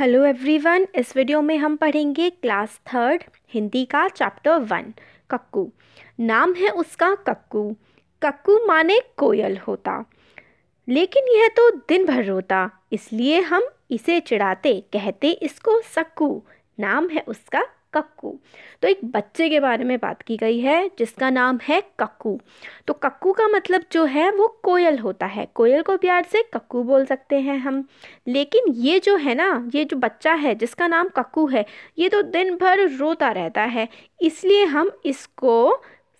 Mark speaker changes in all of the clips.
Speaker 1: hello everyone इस video में हम पढ़ेंगे क्लास थर्ड हिंदी का चैप्टर वन कक्कू नाम है उसका कक्कू कक्कू माने कोयल होता लेकिन यह तो दिन भर रोता इसलिए हम इसे चिढ़ाते कहते इसको सक्कू नाम है उसका कक्कू तो एक बच्चे के बारे में बात की गई है जिसका नाम है कक्कू तो कक्कू का मतलब जो है वो कोयल होता है कोयल को प्यार से कक्कू बोल सकते हैं हम लेकिन ये जो है ना ये जो बच्चा है जिसका नाम कक्कू है ये तो दिन भर रोता रहता है इसलिए हम इसको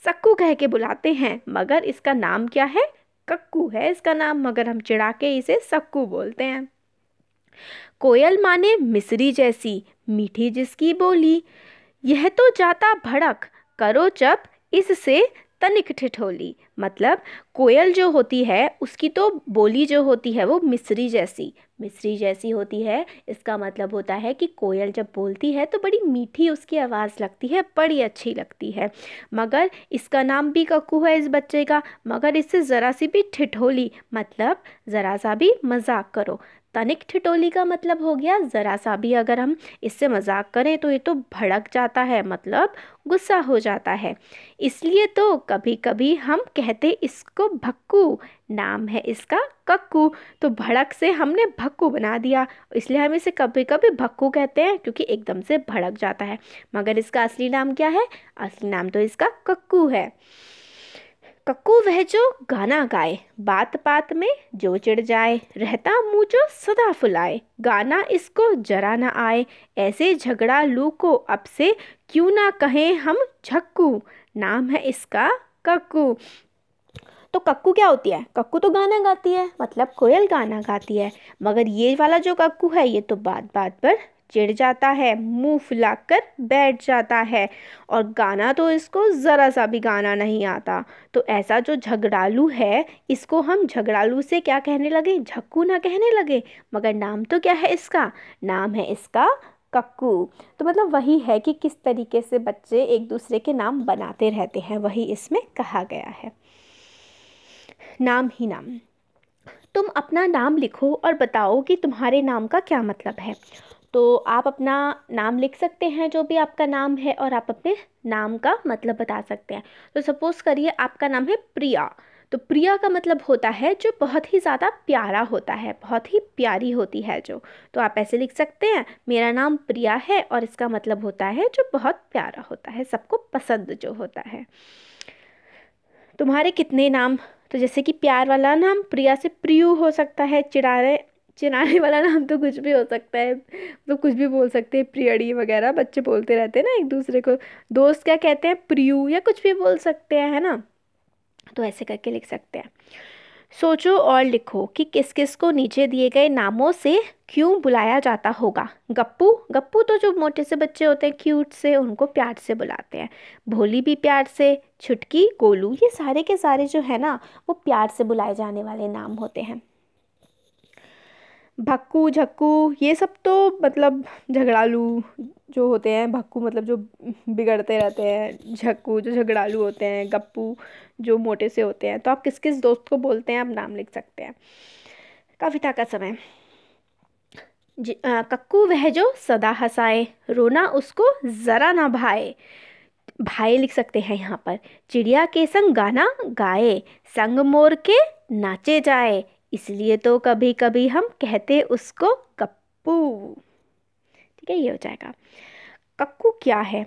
Speaker 1: सक्कू कह के बुलाते हैं मगर इसका नाम क्या है कक्कू है इसका नाम मगर हम चिड़ा के इसे सक्कू बोलते हैं कोयल माने मिसरी जैसी मीठी जिसकी बोली यह तो जाता भड़क करो जब इससे तनिक ठिठोली मतलब कोयल जो होती है उसकी तो बोली जो होती है वो मिस्री जैसी मिस्री जैसी होती है इसका मतलब होता है कि कोयल जब बोलती है तो बड़ी मीठी उसकी आवाज़ लगती है बड़ी अच्छी लगती है मगर इसका नाम भी कक्कू है इस बच्चे का मगर इससे ज़रा सी भी ठिठोली मतलब ज़रा सा भी मजाक करो तनिक ठिटोली का मतलब हो गया ज़रा सा भी अगर हम इससे मजाक करें तो ये तो भड़क जाता है मतलब गुस्सा हो जाता है इसलिए तो कभी कभी हम कहते इसको भक्कू नाम है इसका कक्कू तो भड़क से हमने भक्कू बना दिया इसलिए हम इसे कभी कभी भक्कू कहते हैं क्योंकि एकदम से भड़क जाता है मगर इसका असली नाम क्या है असली नाम तो इसका कक्कू है कक्कू वह जो गाना गाए बात बात में जो चिड़ जाए रहता मुँह जो सदा फुलाए गाना इसको जरा ना आए ऐसे झगड़ा लू को अब से क्यों ना कहें हम झक्कू नाम है इसका कक्कू तो कक्कू क्या होती है कक्कू तो गाना गाती है मतलब कोयल गाना गाती है मगर ये वाला जो कक्कू है ये तो बात बात पर चिढ़ जाता है मुंह फुलाकर बैठ जाता है और गाना तो इसको ज़रा सा भी गाना नहीं आता तो ऐसा जो झगड़ालू है इसको हम झगड़ालू से क्या कहने लगे झक्कू ना कहने लगे मगर नाम तो क्या है इसका नाम है इसका कक्कू तो मतलब वही है कि किस तरीके से बच्चे एक दूसरे के नाम बनाते रहते हैं वही इसमें कहा गया है नाम ही नाम तुम अपना नाम लिखो और बताओ कि तुम्हारे नाम का क्या मतलब है तो आप अपना नाम लिख सकते हैं जो भी आपका नाम है और आप अपने नाम का मतलब बता सकते हैं तो सपोज़ करिए आपका नाम है प्रिया तो प्रिया का मतलब होता है जो बहुत ही ज़्यादा प्यारा होता है बहुत ही प्यारी होती है जो तो आप ऐसे लिख सकते हैं मेरा नाम प्रिया है और इसका मतलब होता है जो बहुत प्यारा होता है सबको पसंद जो होता है तुम्हारे कितने नाम तो जैसे कि प्यार वाला नाम प्रिया से प्रियू हो सकता है चिड़ाने चिड़ाने वाला नाम तो कुछ भी हो सकता है मतलब तो कुछ भी बोल सकते हैं प्रियड़ी वगैरह बच्चे बोलते रहते हैं ना एक दूसरे को दोस्त क्या कहते हैं प्रियू या कुछ भी बोल सकते हैं है ना तो ऐसे करके लिख सकते हैं सोचो और लिखो कि किस किस को नीचे दिए गए नामों से क्यों बुलाया जाता होगा गप्पू गप्पू तो जो मोटे से बच्चे होते हैं क्यूट से उनको प्यार से बुलाते हैं भोली भी प्यार से छुटकी गोलू ये सारे के सारे जो है ना वो प्यार से बुलाए जाने वाले नाम होते हैं भक्कू झक्कू ये सब तो मतलब झगड़ालू जो होते हैं भक्कू मतलब जो बिगड़ते रहते हैं झक्कू जो झगड़ालू होते हैं गप्पू जो मोटे से होते हैं तो आप किस किस दोस्त को बोलते हैं आप नाम लिख सकते हैं काफी था का समय कक्कू वह जो सदा हंसाए रोना उसको ज़रा ना भाए भाई लिख सकते हैं यहाँ पर चिड़िया के संग गाना गाए संग मोर के नाचे जाए इसलिए तो कभी कभी हम कहते उसको गप्पू ठीक है ये हो जाएगा कक्कू क्या है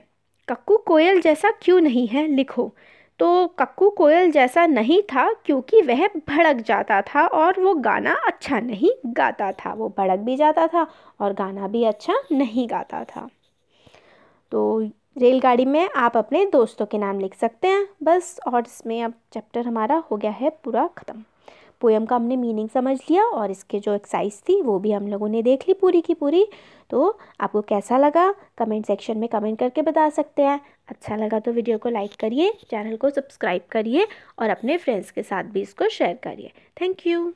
Speaker 1: कक्कू कोयल जैसा क्यों नहीं है लिखो तो कक्कू कोयल जैसा नहीं था क्योंकि वह भड़क जाता था और वो गाना अच्छा नहीं गाता था वो भड़क भी जाता था और गाना भी अच्छा नहीं गाता था तो रेलगाड़ी में आप अपने दोस्तों के नाम लिख सकते हैं बस और इसमें अब चैप्टर हमारा हो गया है पूरा ख़त्म पोएम का हमने मीनिंग समझ लिया और इसके जो एक्साइज थी वो भी हम लोगों ने देख ली पूरी की पूरी तो आपको कैसा लगा कमेंट सेक्शन में कमेंट करके बता सकते हैं अच्छा लगा तो वीडियो को लाइक करिए चैनल को सब्सक्राइब करिए और अपने फ्रेंड्स के साथ भी इसको शेयर करिए थैंक यू